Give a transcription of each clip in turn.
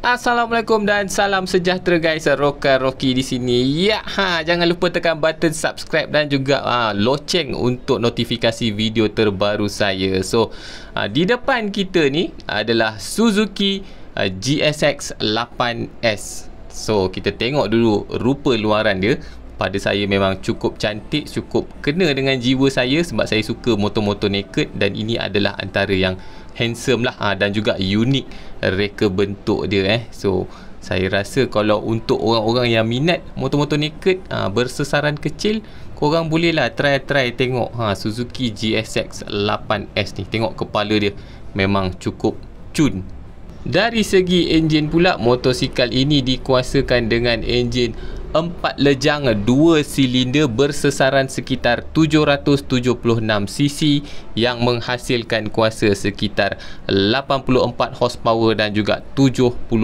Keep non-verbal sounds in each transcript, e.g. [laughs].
Assalamualaikum dan salam sejahtera guys Rokan Roki di sini Ya ha, Jangan lupa tekan button subscribe Dan juga ha, loceng untuk notifikasi video terbaru saya So ha, Di depan kita ni Adalah Suzuki ha, GSX 8S So kita tengok dulu rupa luaran dia Pada saya memang cukup cantik Cukup kena dengan jiwa saya Sebab saya suka motor-motor naked Dan ini adalah antara yang handsome lah uh, dan juga unik reka bentuk dia eh so saya rasa kalau untuk orang-orang yang minat motor-motor naked uh, bersesaran kecil korang boleh lah try-try tengok ha, Suzuki GSX 8S ni tengok kepala dia memang cukup cun dari segi enjin pula, motosikal ini dikuasakan dengan enjin 4 lejang 2 silinder bersesaran sekitar 776 cc yang menghasilkan kuasa sekitar 84 horsepower dan juga 78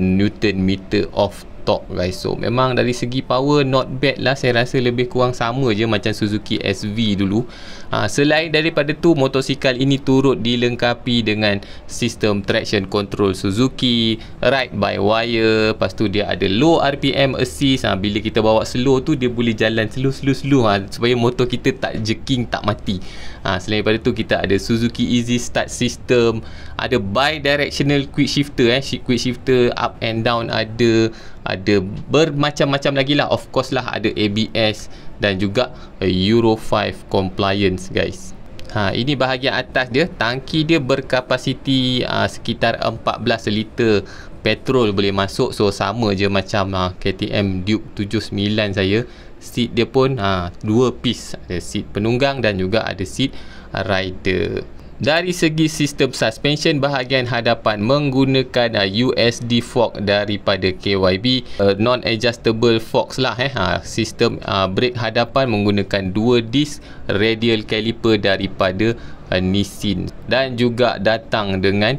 newton meter of torque guys. So memang dari segi power not bad lah. Saya rasa lebih kurang sama je macam Suzuki SV dulu ha, selain daripada tu motosikal ini turut dilengkapi dengan sistem traction control Suzuki ride by wire lepas tu dia ada low RPM assist ha, bila kita bawa slow tu dia boleh jalan slow slow slow ha, supaya motor kita tak jerking tak mati ha, selain daripada tu kita ada Suzuki easy start system ada bi-directional quick shifter eh. quick shifter up and down ada ada bermacam-macam lagi lah of course lah ada ABS dan juga eh, Euro 5 compliance guys Ha, ini bahagian atas dia tangki dia berkapasiti uh, sekitar 14 liter petrol boleh masuk so sama je macam uh, ah, KTM Duke 79 saya seat dia pun uh, dua piece ada seat penunggang dan juga ada seat rider dari segi sistem suspension bahagian hadapan menggunakan uh, ah, USD fork daripada KYB uh, non adjustable forks lah eh ha, sistem uh, brake hadapan menggunakan dua disc radial caliper daripada uh, Nissin dan juga datang dengan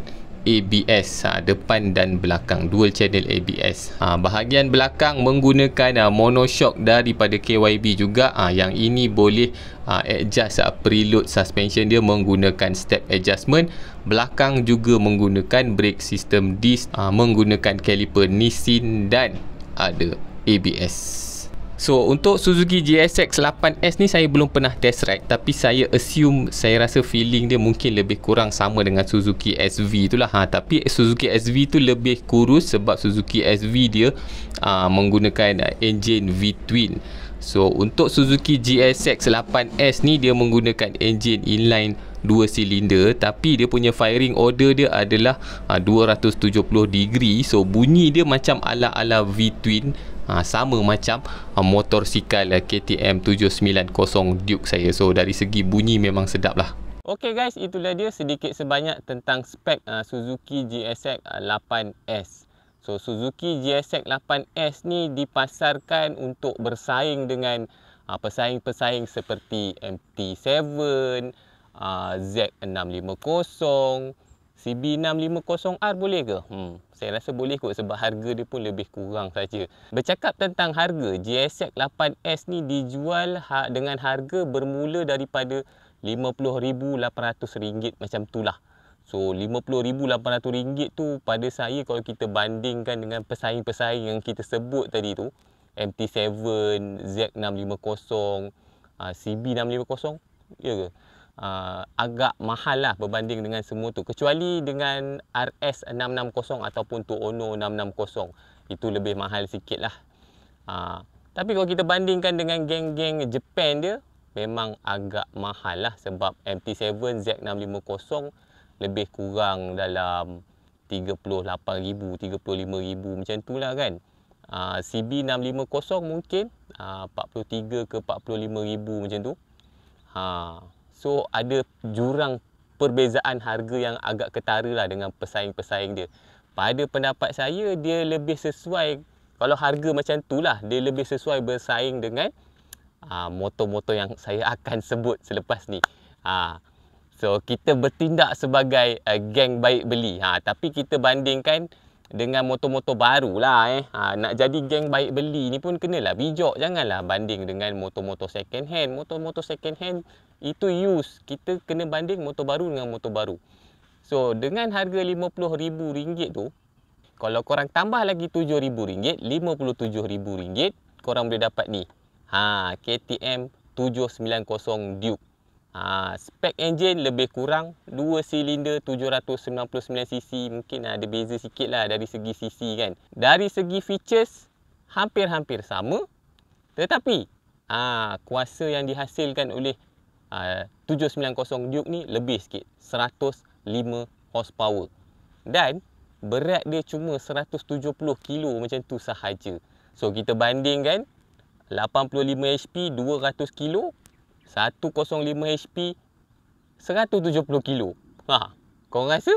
ABS ha, depan dan belakang dual channel ABS ha, bahagian belakang menggunakan ha, monoshock daripada KYB juga ha, yang ini boleh ha, adjust ha, preload suspension dia menggunakan step adjustment belakang juga menggunakan brake system disc ha, menggunakan caliper Nissin dan ada ABS So untuk Suzuki GSX 8S ni saya belum pernah test ride tapi saya assume saya rasa feeling dia mungkin lebih kurang sama dengan Suzuki SV itulah ha tapi Suzuki SV tu lebih kurus sebab Suzuki SV dia aa, ah, menggunakan ah, engine V twin So untuk Suzuki GSX-8S ni dia menggunakan enjin inline 2 silinder tapi dia punya firing order dia adalah ha, ah, 270 degree so bunyi dia macam ala-ala V-twin ha, sama macam ha, motor sikal KTM 790 Duke saya so dari segi bunyi memang sedap lah Ok guys itulah dia sedikit sebanyak tentang spek ha, Suzuki GSX-8S So Suzuki GSX-8S ni dipasarkan untuk bersaing dengan uh, pesaing-pesaing seperti MT-7, uh, Z650, CB650R boleh ke? Hmm, saya rasa boleh kot sebab harga dia pun lebih kurang saja. Bercakap tentang harga, GSX-8S ni dijual ha- dengan harga bermula daripada RM50,800 macam itulah. lah. So RM50,800 tu pada saya kalau kita bandingkan dengan pesaing-pesaing yang kita sebut tadi tu MT7, Z650, CB650 Ya ke? Ah, agak mahal lah berbanding dengan semua tu kecuali dengan RS660 ataupun Tu Ono 660 itu lebih mahal sikit lah ah, tapi kalau kita bandingkan dengan geng-geng Japan dia memang agak mahal lah sebab MT7 Z650 lebih kurang dalam 38,000 35,000 macam tu lah kan aa, ah, CB650 mungkin aa, ah, 43 ke 45,000 macam tu ha, so ada jurang perbezaan harga yang agak ketara lah dengan pesaing-pesaing dia pada pendapat saya dia lebih sesuai kalau harga macam tu lah dia lebih sesuai bersaing dengan aa, motor-motor yang saya [laughs] akan sebut selepas ni aa, So kita bertindak sebagai uh, geng baik beli. Ha tapi kita bandingkan dengan motor-motor barulah eh. Ha nak jadi geng baik beli ni pun kenalah bijak janganlah banding dengan motor-motor second hand. Motor-motor second hand itu use. Kita kena banding motor baru dengan motor baru. So dengan harga RM50,000 tu kalau korang tambah lagi RM7,000, RM57,000 korang boleh dapat ni. Ha KTM 790 Duke. Ha, spek enjin lebih kurang 2 silinder 799cc mungkin ada beza sikit lah dari segi cc kan dari segi features hampir-hampir sama tetapi ha, kuasa yang dihasilkan oleh ha, 790 Duke ni lebih sikit 105 horsepower dan berat dia cuma 170 kilo macam tu sahaja so kita bandingkan 85 HP 200 kilo 105 HP 170 kilo ha, Korang rasa?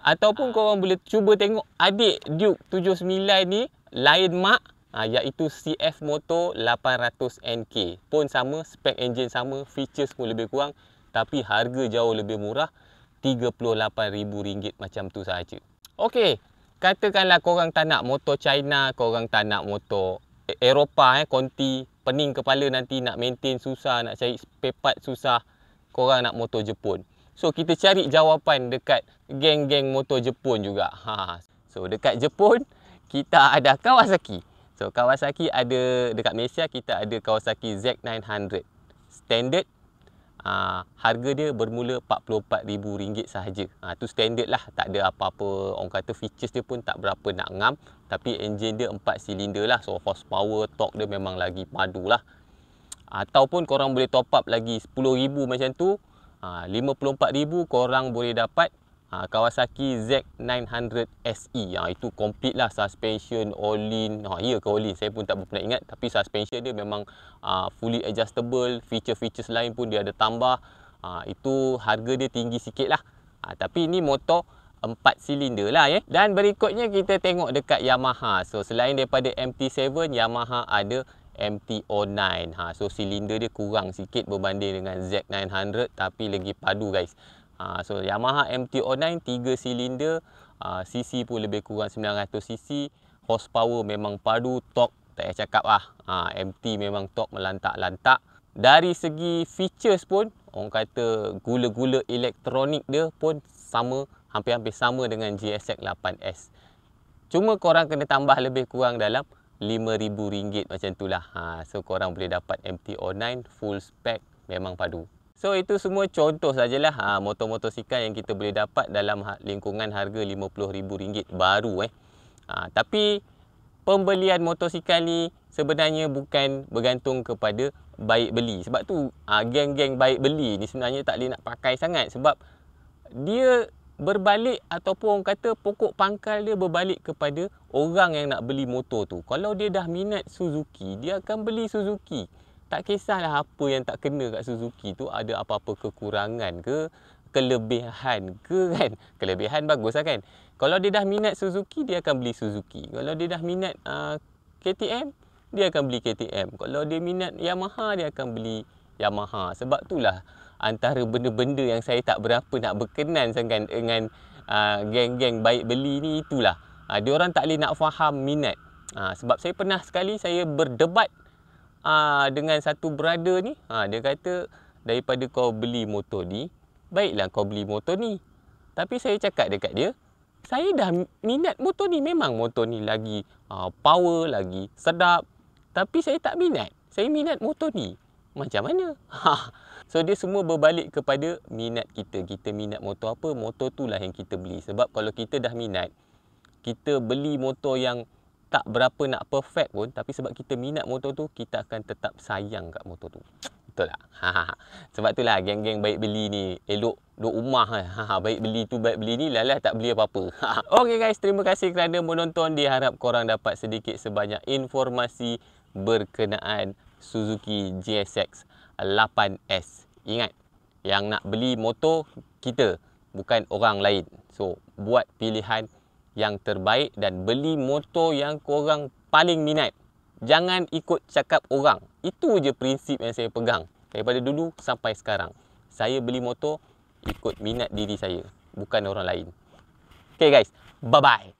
Ataupun ah. korang boleh cuba tengok adik Duke 79 ni Lain mak ha, iaitu CF Moto 800NK Pun sama, spek engine sama, features pun lebih kurang Tapi harga jauh lebih murah RM38,000 macam tu sahaja Okey, katakanlah kau korang tak nak motor China kau Korang tak nak motor eh, Eropah eh, Conti pening kepala nanti nak maintain susah, nak cari spare part susah, korang nak motor Jepun. So kita cari jawapan dekat geng-geng motor Jepun juga. Ha. So dekat Jepun kita ada Kawasaki. So Kawasaki ada dekat Malaysia kita ada Kawasaki Z900 standard Ah, harga dia bermula RM44,000 sahaja. Ha, standard lah. Tak ada apa-apa. Orang kata features dia pun tak berapa nak ngam. Tapi engine dia 4 silinder lah. So horsepower, torque dia memang lagi padu lah. Ataupun korang boleh top up lagi RM10,000 macam tu. Ah, RM54,000 korang boleh dapat Ha, Kawasaki Z900SE e. ha, Itu complete lah suspension, all-in ha, Ya ke all-in, saya pun tak pernah ingat Tapi suspension dia memang ha, fully adjustable Feature-features lain pun dia ada tambah ha, Itu harga dia tinggi sikit lah ha, Tapi ni motor empat silinder lah ya. Dan berikutnya kita tengok dekat Yamaha So selain daripada MT-7, Yamaha ada MT-09 ha, So silinder dia kurang sikit berbanding dengan Z900 Tapi lagi padu guys Ha, so Yamaha MT-09 3 silinder ha, CC pun lebih kurang 900 CC Horsepower memang padu Torque tak payah cakap lah ha, MT memang torque melantak-lantak Dari segi features pun Orang kata gula-gula elektronik dia pun sama Hampir-hampir sama dengan GSX 8S Cuma korang kena tambah lebih kurang dalam RM5,000 macam itulah ha, So korang boleh dapat MT-09 full spec memang padu So itu semua contoh sajalah ha, motor-motor sikan yang kita boleh dapat dalam ha, lingkungan harga RM50,000 baru eh. Ha, tapi pembelian motor sikan ni sebenarnya bukan bergantung kepada baik beli. Sebab tu ha, geng-geng baik beli ni sebenarnya tak boleh nak pakai sangat sebab dia berbalik ataupun orang kata pokok pangkal dia berbalik kepada orang yang nak beli motor tu. Kalau dia dah minat Suzuki, dia akan beli Suzuki tak kisahlah apa yang tak kena kat Suzuki tu ada apa-apa kekurangan ke kelebihan ke kan [laughs] kelebihan bagus lah kan kalau dia dah minat Suzuki dia akan beli Suzuki kalau dia dah minat uh, KTM dia akan beli KTM kalau dia minat Yamaha dia akan beli Yamaha sebab itulah antara benda-benda yang saya tak berapa nak berkenan dengan dengan uh, geng-geng baik beli ni itulah uh, dia orang tak boleh nak faham minat uh, sebab saya pernah sekali saya berdebat aa, ah, dengan satu brother ni ha dia kata daripada kau beli motor ni baiklah kau beli motor ni tapi saya cakap dekat dia saya dah minat motor ni memang motor ni lagi aa, ah, power lagi sedap tapi saya tak minat saya minat motor ni macam mana ha [laughs] So dia semua berbalik kepada minat kita. Kita minat motor apa? Motor tu lah yang kita beli. Sebab kalau kita dah minat, kita beli motor yang tak berapa nak perfect pun tapi sebab kita minat motor tu kita akan tetap sayang kat motor tu betul tak ha, ha, ha. sebab itulah geng-geng baik beli ni elok duduk rumah kan. ha, ha, baik beli tu baik beli ni lalah tak beli apa-apa [laughs] ha. Okay guys terima kasih kerana menonton diharap korang dapat sedikit sebanyak informasi berkenaan Suzuki GSX 8S ingat yang nak beli motor kita bukan orang lain so buat pilihan yang terbaik dan beli motor yang korang paling minat. Jangan ikut cakap orang. Itu je prinsip yang saya pegang daripada dulu sampai sekarang. Saya beli motor ikut minat diri saya, bukan orang lain. Okay guys, bye-bye.